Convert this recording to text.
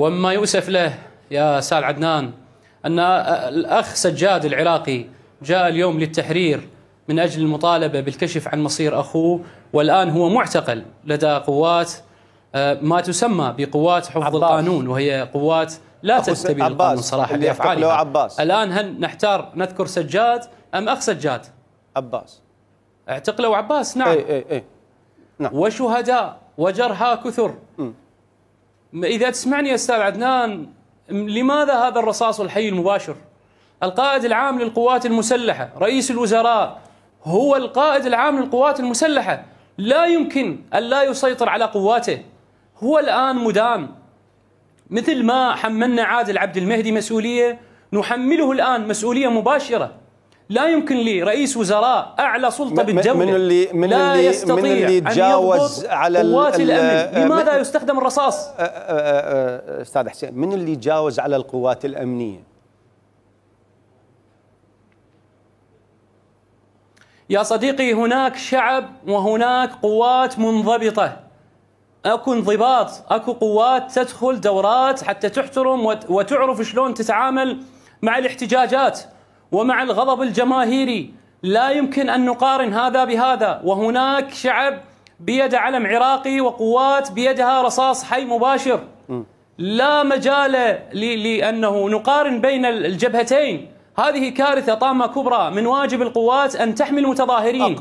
ومما يؤسف له يا سال عدنان أن الأخ سجاد العراقي جاء اليوم للتحرير من أجل المطالبة بالكشف عن مصير أخوه والآن هو معتقل لدى قوات ما تسمى بقوات حفظ عباس. القانون وهي قوات لا تستبي القانون صراحة بأفعالها عباس. الآن هل نحتار نذكر سجاد أم أخ سجاد عباس اعتقلوا عباس نعم أي أي أي. نعم وشهداء وجرحى كثر م. إذا تسمعني يا أستاذ عدنان لماذا هذا الرصاص الحي المباشر؟ القائد العام للقوات المسلحة رئيس الوزراء هو القائد العام للقوات المسلحة لا يمكن أن لا يسيطر على قواته هو الآن مدان مثل ما حملنا عادل عبد المهدي مسؤولية نحمله الآن مسؤولية مباشرة لا يمكن لي رئيس وزراء اعلى سلطه بالدوله من اللي من لا اللي يستطيع من اللي تجاوز على قوات الامن لماذا يستخدم الرصاص؟ استاذ حسين من اللي تجاوز على القوات الامنيه؟ يا صديقي هناك شعب وهناك قوات منضبطه اكو انضباط اكو قوات تدخل دورات حتى تحترم وتعرف شلون تتعامل مع الاحتجاجات ومع الغضب الجماهيري لا يمكن أن نقارن هذا بهذا وهناك شعب بيد علم عراقي وقوات بيدها رصاص حي مباشر لا مجال لأنه نقارن بين الجبهتين هذه كارثة طامة كبرى من واجب القوات أن تحمي المتظاهرين